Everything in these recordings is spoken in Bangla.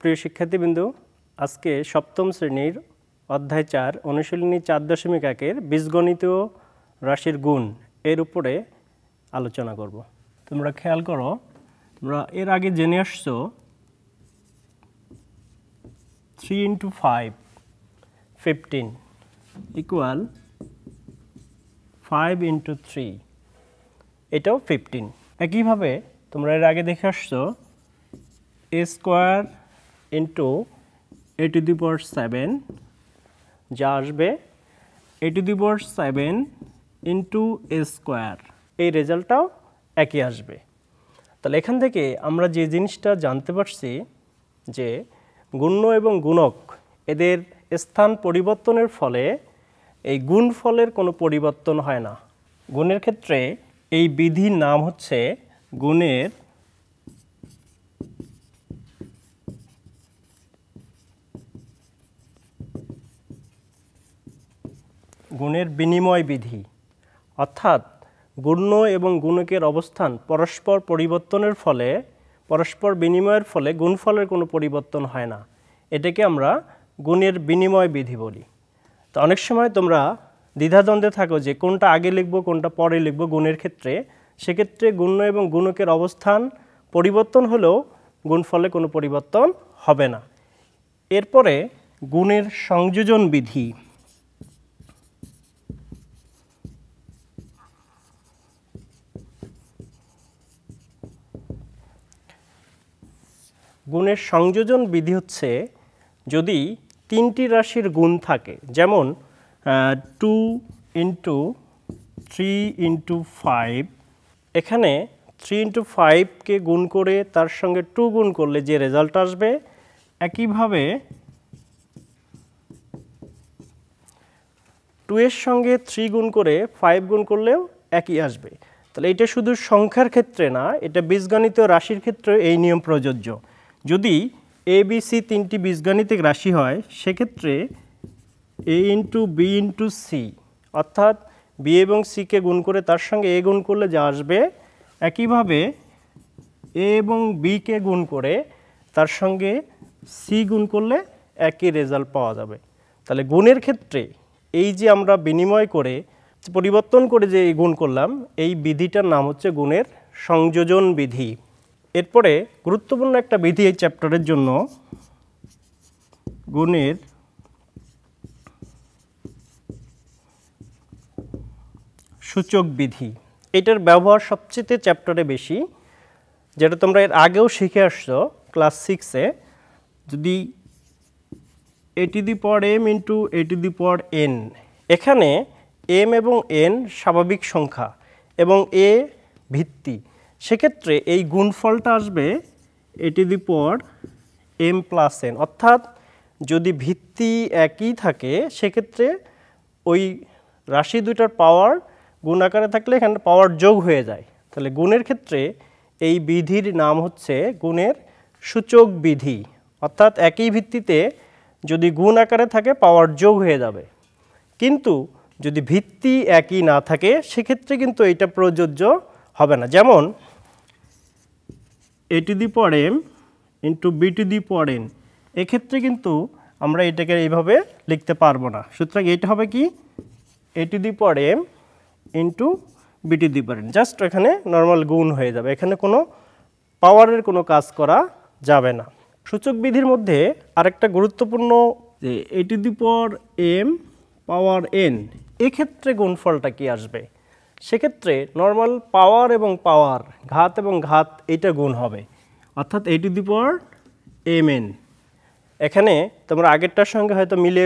প্রিয় শিক্ষার্থীবৃন্দু আজকে সপ্তম শ্রেণীর অধ্যায় চার অনুশীলনী চার দশমিক একের বীজগণিত রাশির গুণ এর উপরে আলোচনা করব তোমরা খেয়াল করো তোমরা এর আগে জেনে আসছো three into five fifteen equal five into three এটাও ফিফটিন একইভাবে তোমরা এর আগে দেখে আসছো A square into A to the power seven যা আসবে A to the power seven into A square এই রেজাল্টটাও একই আসবে তাহলে এখান থেকে আমরা যে জিনিসটা জানতে পারছি যে গুণ্য এবং গুণক এদের স্থান পরিবর্তনের ফলে এই গুণফলের কোনো পরিবর্তন হয় না গুণের ক্ষেত্রে এই বিধির নাম হচ্ছে গুণের গুণের বিনিময় বিধি অর্থাৎ গুণ্য এবং গুণকের অবস্থান পরস্পর পরিবর্তনের ফলে পরস্পর বিনিময়ের ফলে গুণফলের কোনো পরিবর্তন হয় না এটাকে আমরা গুণের বিনিময় বিধি বলি তো অনেক সময় তোমরা দ্বিধাদ্বন্দ্বে থাকো যে কোনটা আগে লিখবো কোনটা পরে লিখবো গুণের ক্ষেত্রে সেক্ষেত্রে গুণ্য এবং গুণকের অবস্থান পরিবর্তন হলেও গুণফলে কোনো পরিবর্তন হবে না এরপরে গুণের সংযোজন বিধি গুণের সংযোজন বিধি হচ্ছে যদি তিনটি রাশির গুণ থাকে যেমন two into three into five এখানে থ্রি ইন্টু ফাইভকে গুণ করে তার সঙ্গে টু গুণ করলে যে রেজাল্ট আসবে একইভাবে টু এর সঙ্গে থ্রি গুণ করে ফাইভ গুণ করলেও একই আসবে তাহলে এটা শুধু সংখ্যার ক্ষেত্রে না এটা বীজগণিত রাশির ক্ষেত্রে এই নিয়ম প্রযোজ্য যদি এ বি সি তিনটি বীজগাণিতিক রাশি হয় সেক্ষেত্রে A into B into C অর্থাৎ বি এবং সিকে গুণ করে তার সঙ্গে এ গুণ করলে যা আসবে একইভাবে এ এবং বিকে গুণ করে তার সঙ্গে সি গুণ করলে একই রেজাল্ট পাওয়া যাবে তাহলে গুণের ক্ষেত্রে এই যে আমরা বিনিময় করে পরিবর্তন করে যে গুণ করলাম এই বিধিটার নাম হচ্ছে গুণের সংযোজন বিধি এরপরে গুরুত্বপূর্ণ একটা বিধি এই চ্যাপ্টারের জন্য গুণের সূচক বিধি এটার ব্যবহার সবচেয়ে চ্যাপ্টারে বেশি যেটা তোমরা এর আগেও শিখে আসছো ক্লাস সিক্সে যদি এটি দি পর এম ইন্টু এটি দি পর এন এখানে এম এবং এন স্বাভাবিক সংখ্যা এবং এ ভিত্তি সেক্ষেত্রে এই গুণফলটা আসবে এটি দি পর এম প্লাস এন অর্থাৎ যদি ভিত্তি একই থাকে সেক্ষেত্রে ওই রাশি দুইটার পাওয়ার গুণ আকারে থাকলে এখানে পাওয়ার যোগ হয়ে যায় তাহলে গুণের ক্ষেত্রে এই বিধির নাম হচ্ছে গুণের সূচক বিধি অর্থাৎ একই ভিত্তিতে যদি গুণ আকারে থাকে পাওয়ার যোগ হয়ে যাবে কিন্তু যদি ভিত্তি একই না থাকে সেক্ষেত্রে কিন্তু এটা প্রযোজ্য হবে না যেমন এ to the power M into B to the power N এক্ষেত্রে কিন্তু আমরা এটাকে এইভাবে লিখতে পারবো না সুতরাং এটা হবে কি এ to the power M into B to the power N just এখানে নর্মাল গুণ হয়ে যাবে এখানে কোনো পাওয়ারের কোনো কাজ করা যাবে না সূচক বিধির মধ্যে আরেকটা গুরুত্বপূর্ণ যে এ to the power M power N এক্ষেত্রে গুণফলটা কি আসবে সেক্ষেত্রে নর্মাল পাওয়ার এবং পাওয়ার ঘাত এবং ঘাত এইটা গুণ হবে অর্থাৎ এই to the power M N এখানে তোমরা আগেরটার সঙ্গে হয়তো মিলে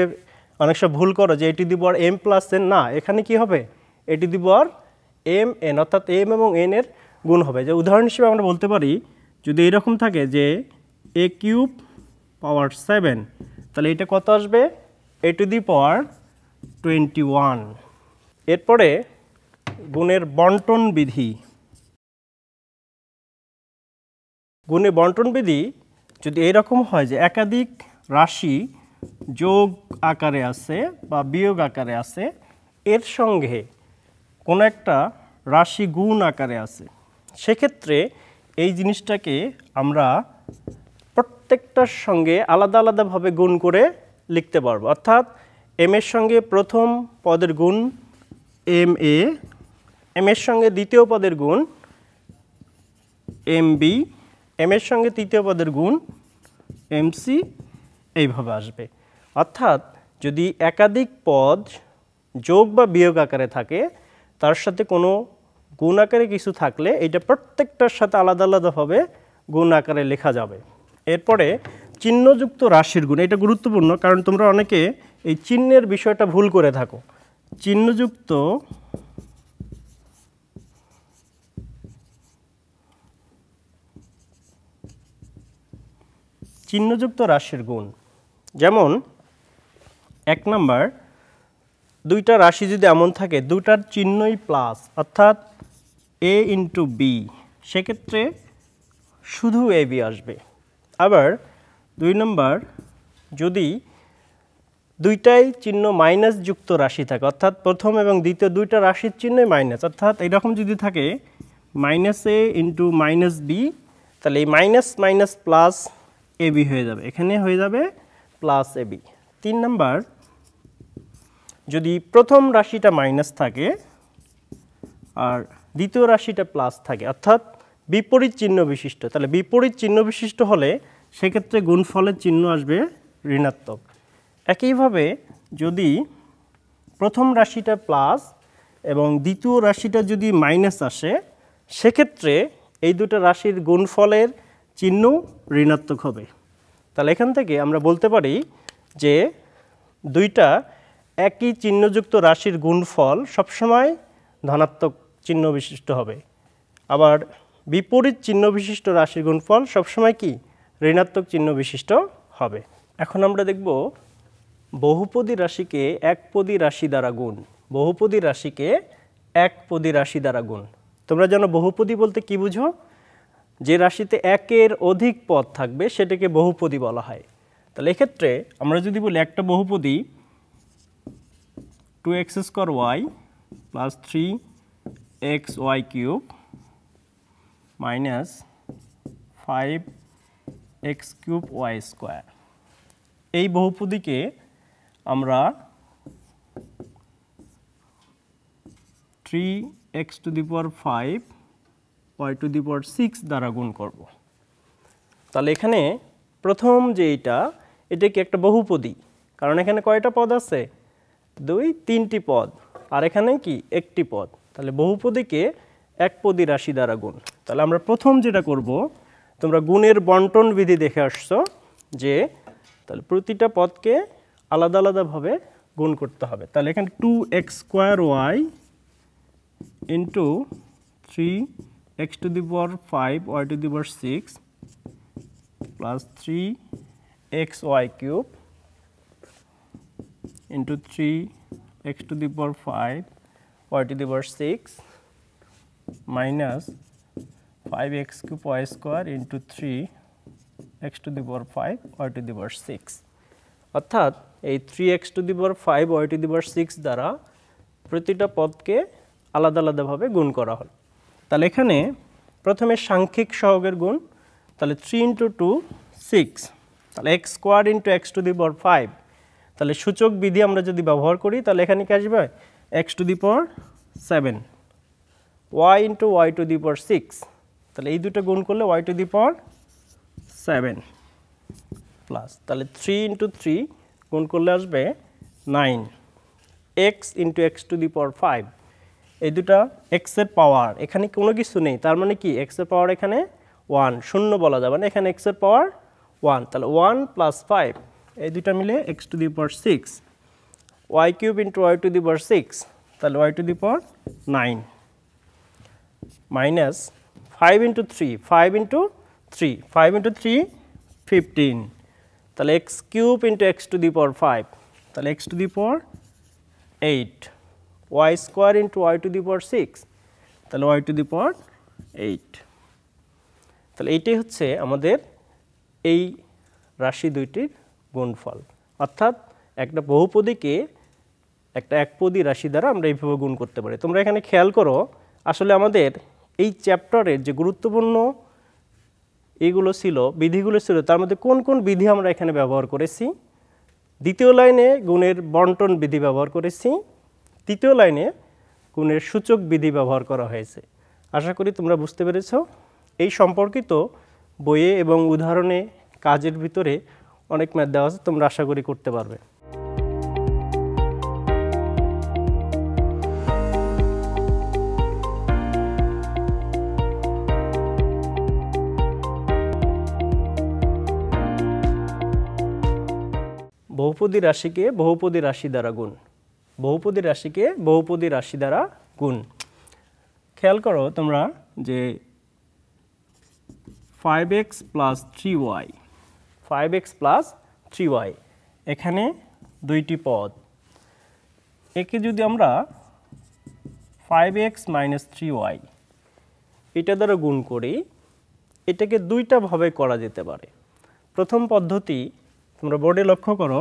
অনেক সময় ভুল করো যে এটি the power M plus N না এখানে কি হবে এটি দি পাওয়ার এম এন অর্থাৎ এম এবং এন এর গুণ হবে যে উদাহরণ হিসেবে আমরা বলতে পারি যদি এরকম থাকে যে এ কিউব পাওয়ার সেভেন তাহলে এটা কত আসবে A to the power twenty one এরপরে গুণের বন্টন বিধি গুণে বন্টন বিধি যদি এরকম হয় যে একাধিক রাশি যোগ আকারে আছে বা বিয়োগ আকারে আছে এর সঙ্গে কোনো একটা রাশি গুণ আকারে আছে সেক্ষেত্রে এই জিনিসটাকে আমরা প্রত্যেকটার সঙ্গে আলাদা আলাদাভাবে গুণ করে লিখতে পারবো অর্থাৎ এম এর সঙ্গে প্রথম পদের গুণ এম এ এম এর সঙ্গে দ্বিতীয় পদের গুণ এম বি এম এর সঙ্গে তৃতীয় পদের গুণ এম সি এইভাবে আসবে অর্থাৎ যদি একাধিক পদ যোগ বা বিয়োগ আকারে থাকে তার সাথে কোনো গুণ আকারে কিছু থাকলে এটা প্রত্যেকটার সাথে আলাদা আলাদাভাবে গুণ আকারে লেখা যাবে এরপরে চিহ্নযুক্ত রাশির গুণ এটা গুরুত্বপূর্ণ কারণ তোমরা অনেকে এই চিহ্নের বিষয়টা ভুল করে থাকো চিহ্নযুক্ত চিহ্নযুক্ত রাশির গুণ যেমন এক নাম্বার দুইটা রাশি যদি এমন থাকে দুটার চিহ্নই প্লাস অর্থাৎ এ ইন্টু বি সেক্ষেত্রে শুধু এ বি আসবে আবার দুই নম্বর যদি দুইটাই চিহ্ন মাইনাস যুক্ত রাশি থাকে অর্থাৎ প্রথম এবং দ্বিতীয় দুইটা রাশির চিহ্নই মাইনাস অর্থাৎ এরকম যদি থাকে minus A into minus B তাহলে এই মাইনাস মাইনাস প্লাস এবি হয়ে যাবে এখানে হয়ে যাবে প্লাস এবি তিন নাম্বার যদি প্রথম রাশিটা মাইনাস থাকে আর দ্বিতীয় রাশিটা প্লাস থাকে অর্থাৎ বিপরীত চিহ্ন বিশিষ্ট তাহলে বিপরীত চিহ্ন বিশিষ্ট হলে সেক্ষেত্রে গুণফলের চিহ্ন আসবে ঋণাত্মক একইভাবে যদি প্রথম রাশিটা প্লাস এবং দ্বিতীয় রাশিটা যদি মাইনাস আসে সেক্ষেত্রে এই দুটো রাশির গুণফলের চিহ্ন ঋণাত্মক হবে তাহলে এখান থেকে আমরা বলতে পারি যে দুইটা একই চিহ্নযুক্ত রাশির গুণফল সবসময় ধনাত্মক চিহ্ন বিশিষ্ট হবে আবার বিপরীত চিহ্ন বিশিষ্ট রাশির গুণফল সবসময় কি ঋণাত্মক চিহ্ন বিশিষ্ট হবে এখন আমরা দেখব বহুপদী রাশিকে একপদী রাশি দ্বারা গুণ বহুপদী রাশিকে একপদী রাশি দ্বারা গুণ তোমরা যেন বহুপদী বলতে কি বুঝো যে রাশিতে একের অধিক পদ থাকবে সেটাকে বহুপদী বলা হয় তাহলে এক্ষেত্রে আমরা যদি বলি একটা বহুপদী two X square Y plus three X Y cube minus five X cube Y square এই বহুপদীকে আমরা three X to the power five y to the power six দ্বারা গুণ করব তাহলে এখানে প্রথম যে এটা এটা কি একটা বহুপদী কারণ এখানে কয়টা পদ আছে দুই তিনটি পদ আর এখানে কি একটি পদ তাহলে বহুপদীকে একপদী রাশি দ্বারা গুণ তাহলে আমরা প্রথম যেটা করব তোমরা গুণের বন্টন বিধি দেখে আসছো যে তাহলে প্রতিটা পদকে আলাদা আলাদাভাবে গুণ করতে হবে তাহলে এখানে two X square Y into three x to the power 5 y to the power 6 plus 3 x y cube into 3 x to the power 5 y to the power 6 minus 5 x cube y square into 3 x to the power 5 y to the power 6 অর্থাৎ এই 3x to the power 5 y to the power 6 দ্বারা প্রতিটা পদকে আলাদা আলাদাভাবে গুণ করা হলো তাহলে এখানে প্রথমে সাংখ্যিক সহগের গুণ তাহলে থ্রি ইন্টু টু সিক্স তাহলে X square into X to the power five তাহলে সূচক বিধি আমরা যদি ব্যবহার করি তাহলে এখানে কি আসবে x to the power seven Y into Y to the power six তাহলে এই দুটো গুণ করলে Y to the power seven plus তাহলে থ্রি ইন্টু থ্রি গুণ করলে আসবে nine X into X to the power five এই দুটা এক্সের পাওয়ার এখানে কোনো কিছু নেই তার মানে কি এক্সের পাওয়ার এখানে ওয়ান শূন্য বলা যাবে না এখানে এক্সের পাওয়ার ওয়ান তাহলে ওয়ান প্লাস ফাইভ এই দুটা মিলে X to the power six Y cube into Y to the power six তাহলে Y to the power nine minus five into three five into three five into three fifteen তাহলে X cube into X to the power five তাহলে X to the power eight y square into y to the power 6 তাহলে y to the power 8 তাহলে এইটাই হচ্ছে আমাদের এই রাশি দুইটির গুণফল অর্থাৎ একটা বহুপদীকে একটা একপদী রাশি দ্বারা আমরা এইভাবে গুণ করতে পারি তোমরা এখানে খেয়াল করো আসলে আমাদের এই চ্যাপ্টারের যে গুরুত্বপূর্ণ এগুলো ছিল বিধিগুলো ছিল তার মধ্যে কোন কোন বিধি আমরা এখানে ব্যবহার করেছি দ্বিতীয় লাইনে গুণের বন্টন বিধি ব্যবহার করেছি তৃতীয় লাইনে গুণের সূচক বিধি ব্যবহার করা হয়েছে আশা করি তোমরা বুঝতে পেরেছ এই সম্পর্কিত বইয়ে এবং উদাহরণে কাজের ভিতরে অনেক ম্যাথ দেওয়া আছে তোমরা আশা করি করতে পারবে বহুপদী রাশিকে বহুপদী রাশি দ্বারা গুণ বহুপদী রাশিকে বহুপদী রাশি দ্বারা গুণ খেয়াল করো তোমরা যে five X plus three Y five X plus three Y এখানে দুইটি পদ একে যদি আমরা five X minus three Y এটা দ্বারা গুণ করি এটাকে দুইটাভাবে করা যেতে পারে প্রথম পদ্ধতি তোমরা বোর্ডে লক্ষ্য করো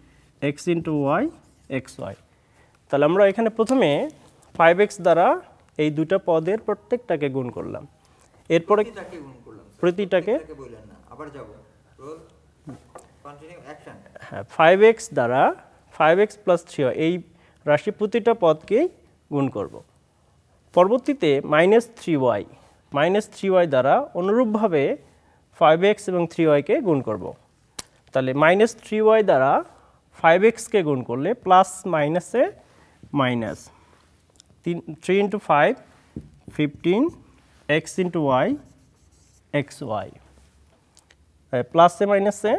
X into Y X Y তাহলে আমরা এখানে প্রথমে ফাইভ এক্স দ্বারা এই দুটা পদের প্রত্যেকটাকে গুণ করলাম এরপরে প্রতিটাকে হ্যাঁ ফাইভ এক্স দ্বারা ফাইভ এক্স প্লাস থ্রি এই রাশি প্রতিটা পদকেই গুণ করব পরবর্তীতে minus three Y minus three Y দ্বারা অনুরূপভাবে ফাইভ এক্স এবং থ্রি ওয়াইকে গুণ করব তাহলে মাইনাস থ্রি ওয়াই দ্বারা ফাইভ এক্সকে গুণ করলে প্লাস মাইনাসে মাইনাস তিন three into five fifteen X into Y X Y প্লাসে মাইনাসে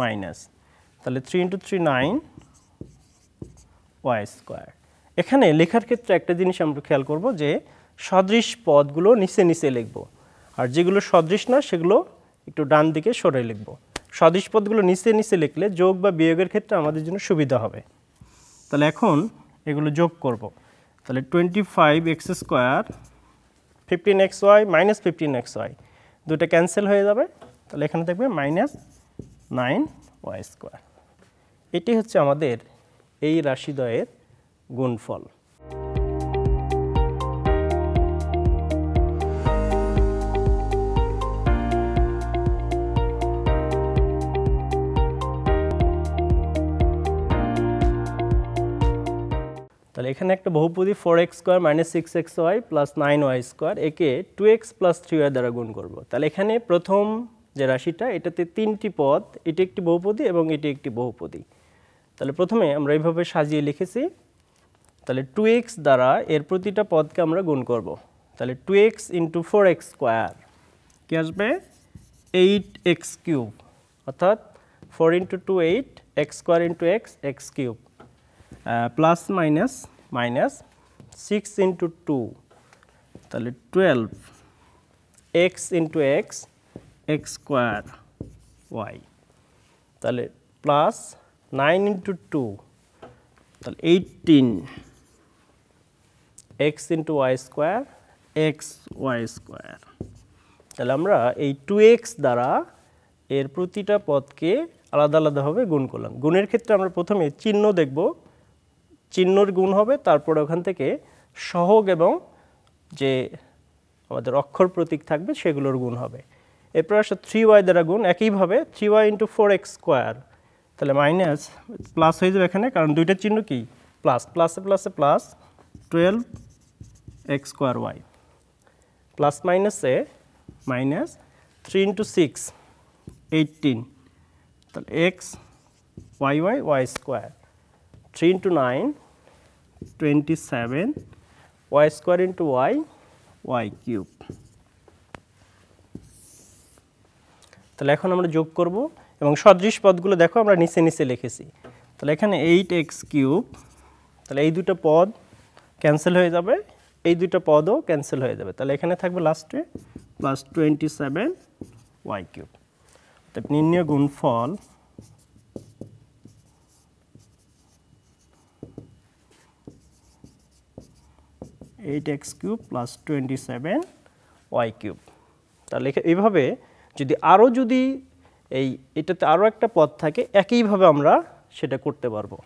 মাইনাস তাহলে three into three nine Y square এখানে লেখার ক্ষেত্রে একটা জিনিস আমরা খেয়াল করবো যে সদৃশ পদগুলো নিচে নিচে লিখব আর যেগুলো সদৃশ না সেগুলো একটু ডান দিকে সরে লিখবো সদৃশ পদগুলো নিচে নিচে লিখলে যোগ বা বিয়োগের ক্ষেত্রে আমাদের জন্য সুবিধা হবে তাহলে এখন এগুলো যোগ করব। তাহলে twenty five x square fifteen x y minus fifteen x y দুটা ক্যান্সেল হয়ে যাবে তাহলে এখানে থাকবে মাইনাস নাইন ওয়াই স্কোয়ার এটি হচ্ছে আমাদের এই রাশিদ্বয়ের গুণফল তাহলে এখানে একটা বহুপদী four x square minus six x y plus nine Y square একে two x plus three Y দ্বারা গুণ করব তাহলে এখানে প্রথম যে রাশিটা এটাতে তিনটি পদ এটি একটি বহুপদী এবং এটি একটি বহুপদী তাহলে প্রথমে আমরা এইভাবে সাজিয়ে লিখেছি তাহলে টু এক্স দ্বারা এর প্রতিটা পদকে আমরা গুণ করব তাহলে two x into four x square কী আসবে এইট এক্স কিউব অর্থাৎ four into two eight x square into x x cube plus minus minus six into two তাহলে twelve x into x x square y তাহলে প্লাস নাইন ইন্টু টু তাহলে eighteen x into y square x y square তাহলে আমরা এই টু এক্স দ্বারা এর প্রতিটা পদকে আলাদা আলাদাভাবে গুণ করলাম গুণের ক্ষেত্রে আমরা প্রথমে চিহ্ন দেখবো চিহ্নর গুণ হবে তারপরে ওখান থেকে সহগ এবং যে আমাদের অক্ষর প্রতীক থাকবে সেগুলোর গুণ হবে এরপর আসে থ্রি ওয়াই দ্বারা গুণ একইভাবে three y into four x square তাহলে মাইনাস প্লাস হয়ে যাবে এখানে কারণ দুইটা চিহ্ন কি প্লাস প্লাসে প্লাসে plus twelve x square Y plus মাইনাসে minus three into six eighteen তাহলে x y y y square 3 into 9 27 y square into y y cube তাহলে এখন আমরা যোগ করব এবং সদৃশ পদগুলো দেখো আমরা নিচে নিচে লিখেছি তাহলে এখানে এইট এক্স কিউব তাহলে এই দুটো পদ ক্যান্সেল হয়ে যাবে এই দুটো পদও ক্যান্সেল হয়ে যাবে তাহলে এখানে থাকবে লাস্টে plus twenty seven y cube নির্ণয় গুণফল eight x cube plus twenty seven y cube তাহলে এইভাবে যদি আরও যদি এই এটাতে আরও একটা পথ থাকে একইভাবে আমরা সেটা করতে পারবো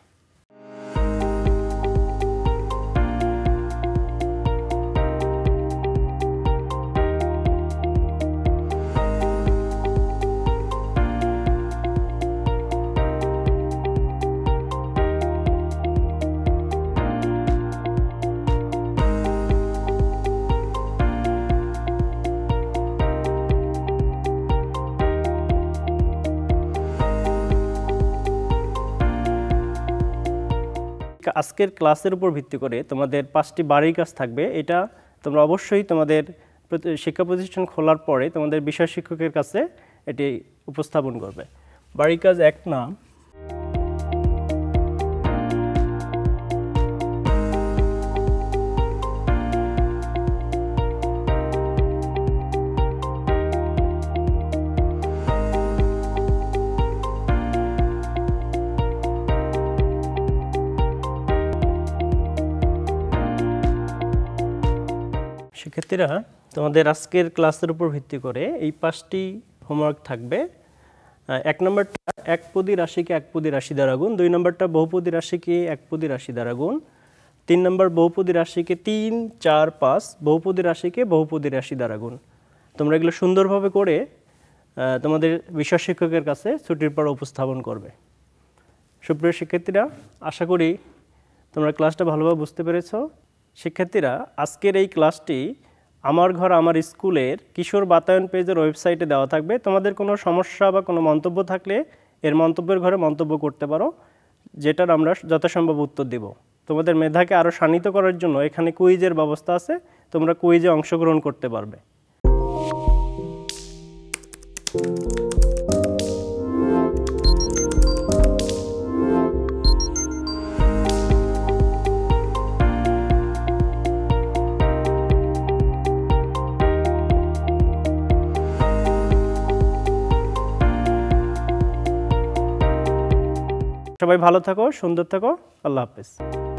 আজকের ক্লাসের উপর ভিত্তি করে তোমাদের পাঁচটি বাড়ির কাজ থাকবে এটা তোমরা অবশ্যই তোমাদের শিক্ষা প্রতিষ্ঠান খোলার পরে তোমাদের বিষয় শিক্ষকের কাছে এটি উপস্থাপন করবে বাড়ির কাজ এক নাম শিক্ষার্থীরা তোমাদের আজকের ক্লাসের উপর ভিত্তি করে এই পাঁচটি হোমওয়ার্ক থাকবে এক নম্বরটা একপদী রাশিকে একপদী রাশি দ্বারা গুণ দুই নম্বরটা বহুপদী রাশিকে একপদী রাশি দ্বারা গুণ তিন নম্বর বহুপদী রাশিকে তিন চার পাঁচ বহুপদী রাশিকে বহুপদী রাশি দ্বারা গুণ তোমরা এগুলো সুন্দরভাবে করে তোমাদের বিষয় শিক্ষকের কাছে ছুটির পর উপস্থাপন করবে সুপ্রিয় শিক্ষার্থীরা আশা করি তোমরা ক্লাসটা ভালোভাবে বুঝতে পেরেছ শিক্ষার্থীরা আজকের এই ক্লাসটি আমার ঘর আমার স্কুলের কিশোর বাতায়ন পেজের ওয়েবসাইটে দেওয়া থাকবে তোমাদের কোনো সমস্যা বা কোনো মন্তব্য থাকলে এর মন্তব্যের ঘরে মন্তব্য করতে পারো যেটার আমরা যথাসম্ভব উত্তর দেব তোমাদের মেধাকে আরও শানিত করার জন্য এখানে কুইজের ব্যবস্থা আছে তোমরা কুইজে অংশগ্রহণ করতে পারবে সবাই ভালো থাকো সুন্দর থাকো আল্লাহ হাফেজ